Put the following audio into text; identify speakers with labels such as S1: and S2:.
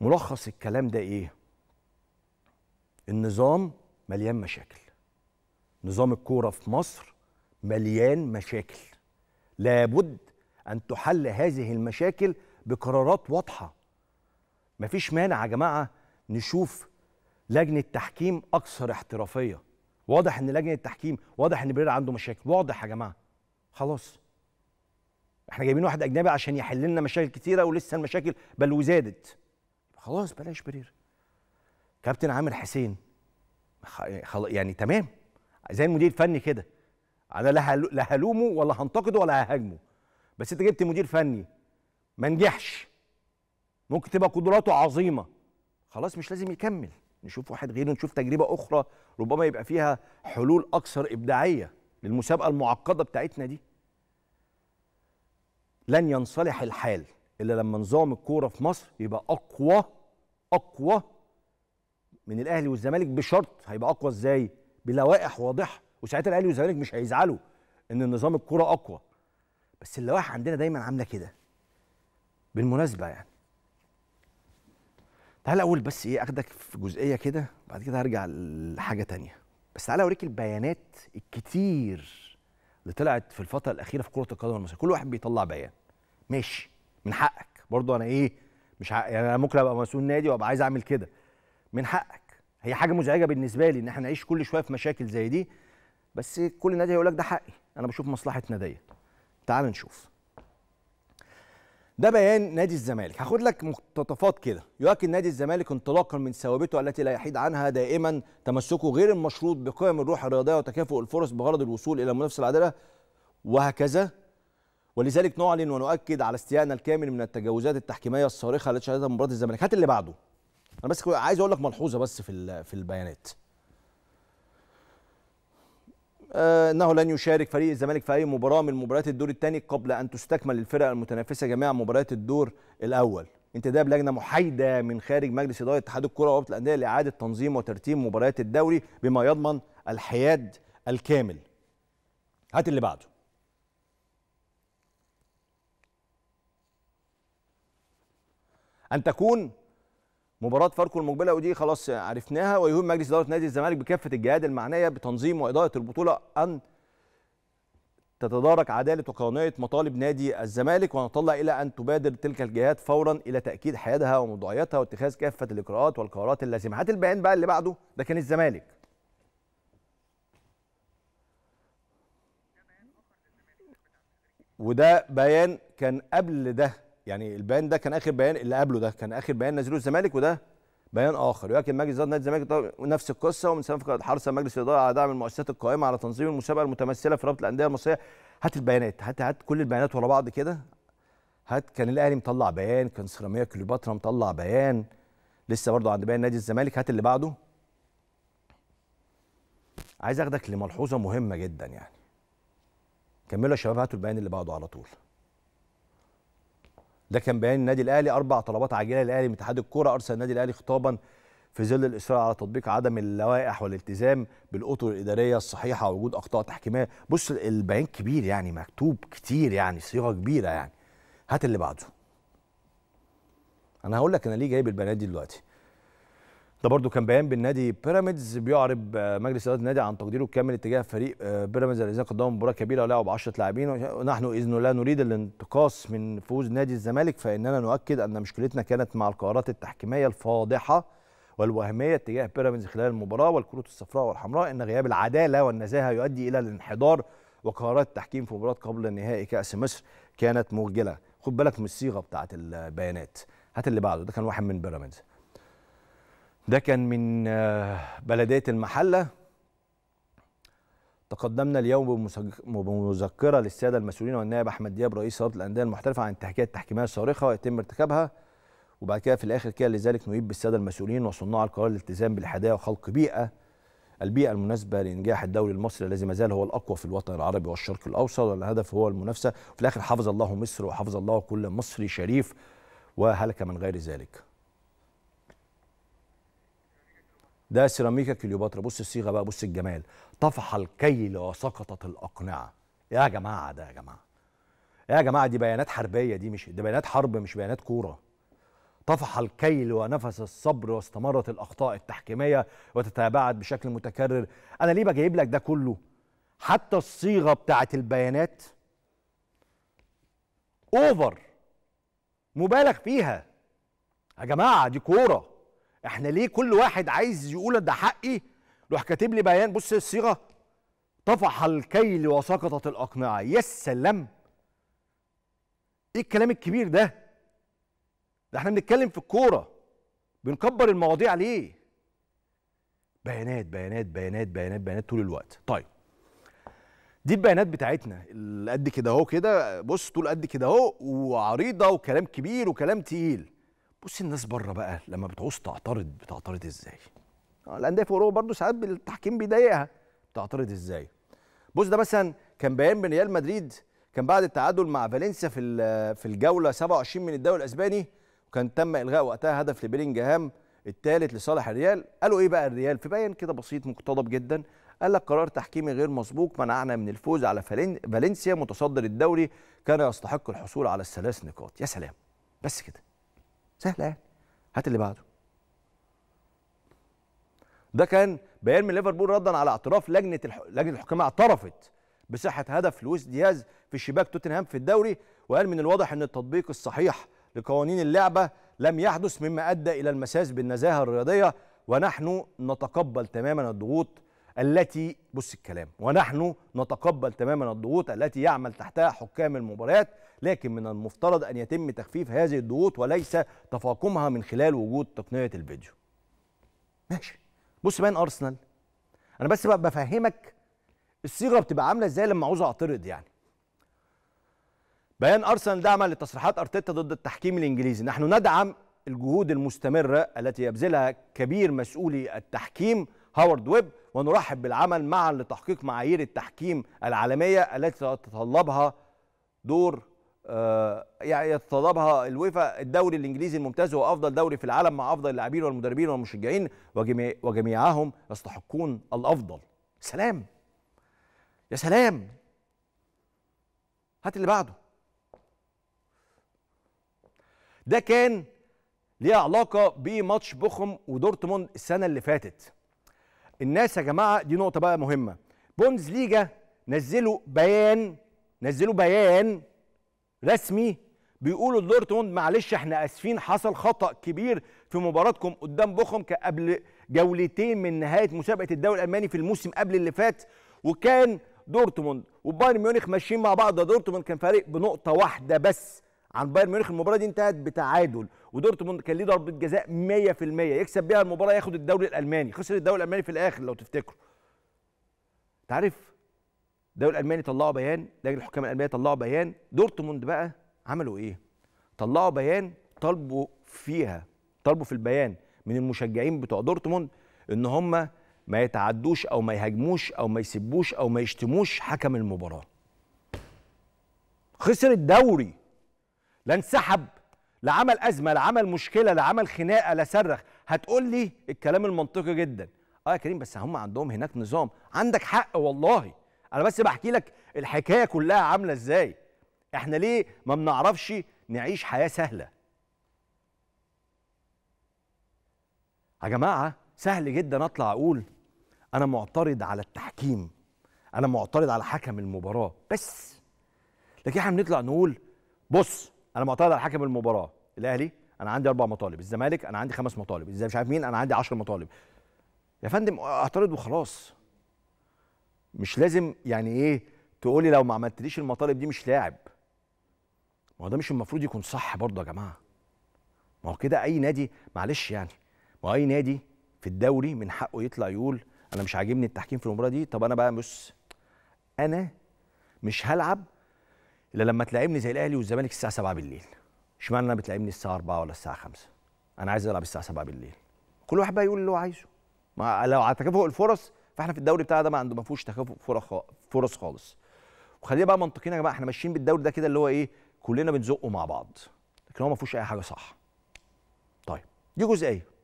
S1: ملخص الكلام ده ايه النظام مليان مشاكل نظام الكوره في مصر مليان مشاكل لابد ان تحل هذه المشاكل بقرارات واضحه مفيش مانع يا جماعه نشوف لجنه تحكيم اكثر احترافيه واضح ان لجنه التحكيم واضح ان بريرا عنده مشاكل واضح يا جماعه خلاص احنا جايبين واحد اجنبي عشان يحل لنا مشاكل كتيره ولسه المشاكل بل وزادت خلاص بلاش بريرا كابتن عامر حسين يعني تمام زي المدير الفني كده انا لا هلومه ولا هنتقده ولا ههاجمه بس انت جبت مدير فني ما نجحش ممكن تبقى قدراته عظيمه خلاص مش لازم يكمل نشوف واحد غيره نشوف تجربه اخرى ربما يبقى فيها حلول اكثر ابداعيه للمسابقه المعقده بتاعتنا دي لن ينصلح الحال الا لما نظام الكوره في مصر يبقى اقوى اقوى من الاهلي والزمالك بشرط هيبقى اقوى ازاي بلوائح واضحه وساعتها الاهلي والزمالك مش هيزعلوا ان النظام الكوره اقوى بس اللوائح عندنا دايما عامله كده بالمناسبه يعني تعال اقول بس ايه اخدك في جزئيه كده بعد كده هرجع لحاجه تانية بس تعال اوريك البيانات الكتير اللي طلعت في الفتره الاخيره في كره القدم المصريه كل واحد بيطلع بيان ماشي من حقك برضو انا ايه مش حق يعني انا ممكن ابقى مسؤول نادي وابقى عايز اعمل كده من حقك هي حاجه مزعجه بالنسبه لي ان احنا نعيش كل شويه في مشاكل زي دي بس كل نادي هيقول لك ده حقي انا بشوف مصلحه ناديه تعال نشوف ده بيان نادي الزمالك هاخد لك مقتطفات كده يؤكد نادي الزمالك انطلاقا من ثوابته التي لا يحيد عنها دائما تمسكه غير المشروط بقيم الروح الرياضيه وتكافؤ الفرص بغرض الوصول الى المنافسه العادله وهكذا ولذلك نعلن ونؤكد على استيائنا الكامل من التجاوزات التحكيميه الصارخه التي شهدتها مباراه الزمالك هات اللي بعده انا بس عايز اقول لك ملحوظه بس في في البيانات آه، انه لن يشارك فريق الزمالك في اي مباراه من مباريات الدور الثاني قبل ان تستكمل الفرق المتنافسه جميع مباريات الدور الاول انتداب لجنه محايده من خارج مجلس اداره اتحاد الكره ورابطه الانديه لاعاده تنظيم وترتيب مباريات الدوري بما يضمن الحياد الكامل هات اللي بعده ان تكون مباراه فاركو المقبله ودي خلاص عرفناها ويهم مجلس اداره نادي الزمالك بكافه الجهات المعنيه بتنظيم واداره البطوله ان تتدارك عداله وقانونيه مطالب نادي الزمالك ونطلع الى ان تبادر تلك الجهات فورا الى تاكيد حيادها وموضوعيتها واتخاذ كافه الاجراءات والقرارات اللازمه هات البيان بقى اللي بعده ده كان الزمالك وده بيان كان قبل ده يعني البيان ده كان اخر بيان اللي قبله ده كان اخر بيان نزله الزمالك وده بيان اخر ولكن مجلس اداره نادي الزمالك نفس القصه ومن فقد حرص مجلس الاداره على دعم المؤسسات القائمه على تنظيم المسابقه المتمثله في رابطه الانديه المصريه هات البيانات هات هات كل البيانات ورا بعض كده هات كان الاهلي مطلع بيان كان سيراميكا كليوباترا مطلع بيان لسه برضه عند بيان نادي الزمالك هات اللي بعده عايز اخدك لملحوظه مهمه جدا يعني كملوا يا شباب هاتوا البيان اللي بعده على طول ده كان بيان النادي الاهلي اربع طلبات عاجله للاهلي من اتحاد الكوره ارسل النادي الاهلي خطابا في ظل الاصرار على تطبيق عدم اللوائح والالتزام بالاطر الاداريه الصحيحه ووجود اخطاء تحكيميه بص البيان كبير يعني مكتوب كتير يعني صيغه كبيره يعني هات اللي بعده انا هقول لك انا ليه جايب البيانات دي دلوقتي ده برضو كان بيان بالنادي بيراميدز بيعرب آه، مجلس اداره النادي عن تقديره الكامل اتجاه فريق آه، بيراميدز الذين قدموا مباراه كبيره ولعبوا ب 10 لاعبين ونحن اذن لا نريد الانتقاص من فوز نادي الزمالك فاننا نؤكد ان مشكلتنا كانت مع القرارات التحكيميه الفاضحه والوهميه اتجاه بيراميدز خلال المباراه والكروت الصفراء والحمراء ان غياب العداله والنزاهه يؤدي الى الانحدار وقرارات التحكيم في مباراه قبل نهائي كاس مصر كانت مخجله خد بالك من الصيغه بتاعه البيانات هات اللي بعده ده كان واحد من بيراميدز ده كان من آه، بلدية المحلة تقدمنا اليوم بمذكرة للسادة المسؤولين والنائب أحمد دياب رئيس رابطة الأندية المحترفة عن التحكيات التحكيمية الصارخة ويتم ارتكابها وبعد كده في الآخر كده لذلك نويب بالسادة المسؤولين وصناع القرار الالتزام بالحداية وخلق بيئة البيئة المناسبة لإنجاح الدوري المصري الذي ما زال هو الأقوى في الوطن العربي والشرق الأوسط والهدف هو المنافسة وفي الآخر حفظ الله مصر وحفظ الله كل مصري شريف وهلك من غير ذلك ده سيراميكا كليوباترا بص الصيغه بقى بص الجمال طفح الكيل وسقطت الاقنعه يا جماعه ده يا جماعه يا جماعه دي بيانات حربيه دي مش دي بيانات حرب مش بيانات كوره طفح الكيل ونفس الصبر واستمرت الاخطاء التحكيميه وتتابعت بشكل متكرر انا ليه بجيب لك ده كله حتى الصيغه بتاعه البيانات اوفر مبالغ فيها يا جماعه دي كوره احنا ليه كل واحد عايز يقول ده حقي روح كاتب لي بيان بص الصيغه طفح الكيل وسقطت الاقنعه يا سلام ايه الكلام الكبير ده ده احنا بنتكلم في الكوره بنكبر المواضيع ليه بيانات بيانات بيانات بيانات بيانات طول الوقت طيب دي البيانات بتاعتنا اللي قد كده اهو كده بص طول قد كده اهو وعريضه وكلام كبير وكلام تقيل بص الناس بره بقى لما بتعوز تعترض بتعترض ازاي آه، الانديه في اوروبا برضه ساعات التحكيم بيضايقها بتعترض ازاي بص ده مثلا كان بيان من ريال مدريد كان بعد التعادل مع فالنسيا في في الجوله 27 من الدوري الاسباني وكان تم الغاء وقتها هدف لبيلينجهام الثالث لصالح الريال قالوا ايه بقى الريال في بيان كده بسيط مقتضب جدا قال لك قرار تحكيمي غير مسبوق منعنا من الفوز على فالنسيا متصدر الدوري كان يستحق الحصول على الثلاث نقاط يا سلام بس كده سهله يعني هات اللي بعده ده كان بيان من ليفربول ردا على اعتراف لجنه الح... لجنه الحكام اعترفت بصحه هدف لويس دياز في شباك توتنهام في الدوري وقال من الواضح ان التطبيق الصحيح لقوانين اللعبه لم يحدث مما ادى الى المساس بالنزاهه الرياضيه ونحن نتقبل تماما الضغوط التي بص الكلام ونحن نتقبل تماما الضغوط التي يعمل تحتها حكام المباريات لكن من المفترض ان يتم تخفيف هذه الضغوط وليس تفاقمها من خلال وجود تقنيه الفيديو ماشي بص بان ارسنال انا بس بقى بفهمك الصيغه بتبقى عامله ازاي لما عاوز اعترض يعني بيان ارسنال دعما لتصريحات ارتيتا ضد التحكيم الانجليزي نحن ندعم الجهود المستمره التي يبذلها كبير مسؤولي التحكيم هاورد ويب ونرحب بالعمل معا لتحقيق معايير التحكيم العالمية التي تتطلبها دور آه، يعني يتطلبها الويفا الدوري الانجليزي الممتاز هو افضل دوري في العالم مع افضل اللاعبين والمدربين والمشجعين وجميع وجميعهم يستحقون الافضل سلام يا سلام هات اللي بعده ده كان ليه علاقه بماتش بوخم ودورتموند السنه اللي فاتت الناس يا جماعه دي نقطه بقى مهمه بونز ليجا نزلوا بيان نزلوا بيان رسمي بيقولوا دورتموند معلش احنا اسفين حصل خطا كبير في مباراتكم قدام بوخم قبل جولتين من نهايه مسابقه الدوري الالماني في الموسم قبل اللي فات وكان دورتموند وبايرن ميونخ ماشيين مع بعض ده دورتموند كان فريق بنقطه واحده بس عن بايرن ميونخ المباراه دي انتهت بتعادل ودورتموند كان ليه ضربه جزاء 100% يكسب بيها المباراه ياخد الدوري الالماني خسر الدوري الالماني في الاخر لو تفتكروا تعرف الدوري الالماني طلعوا بيان لجنه الحكام الالمانيه طلعوا بيان دورتموند بقى عملوا ايه طلعوا بيان طالبوا فيها طالبوا في البيان من المشجعين بتوع دورتموند ان هم ما يتعدوش او ما يهاجموش او ما يسبوش او ما يشتموش حكم المباراه خسر الدوري لا انسحب لا عمل ازمه لا عمل مشكله لا عمل خناقه لا صرخ هتقول لي الكلام المنطقي جدا اه يا كريم بس هم عندهم هناك نظام عندك حق والله انا بس بحكي لك الحكايه كلها عامله ازاي احنا ليه ما بنعرفش نعيش حياه سهله يا جماعه سهل جدا اطلع اقول انا معترض على التحكيم انا معترض على حكم المباراه بس لكن احنا بنطلع نقول بص انا معترض على حكم المباراه الاهلي انا عندي اربع مطالب الزمالك انا عندي خمس مطالب ازاي مش عارف مين انا عندي 10 مطالب يا فندم اعترض وخلاص مش لازم يعني ايه تقولي لو ما عملتليش المطالب دي مش لاعب ما هو ده مش المفروض يكون صح برضه يا جماعه ما هو كده اي نادي معلش يعني ما هو اي نادي في الدوري من حقه يطلع يقول انا مش عاجبني التحكيم في المباراه دي طب انا بقى بص انا مش هلعب الا لما تلاعبني زي الاهلي والزمالك الساعه 7 بالليل اشمعنى انا بتلاعبني الساعه 4 ولا الساعه 5 انا عايز العب الساعه 7 بالليل كل واحد بقى يقول اللي هو عايزه ما لو على تكافؤ الفرص فاحنا في الدوري بتاعنا ده ما عنده ما فيهوش تكافؤ فرص خالص وخلينا بقى منطقيين يا جماعه احنا ماشيين بالدوري ده كده اللي هو ايه كلنا بنزقه مع بعض لكن هو ما فيهوش اي حاجه صح طيب دي جزئيه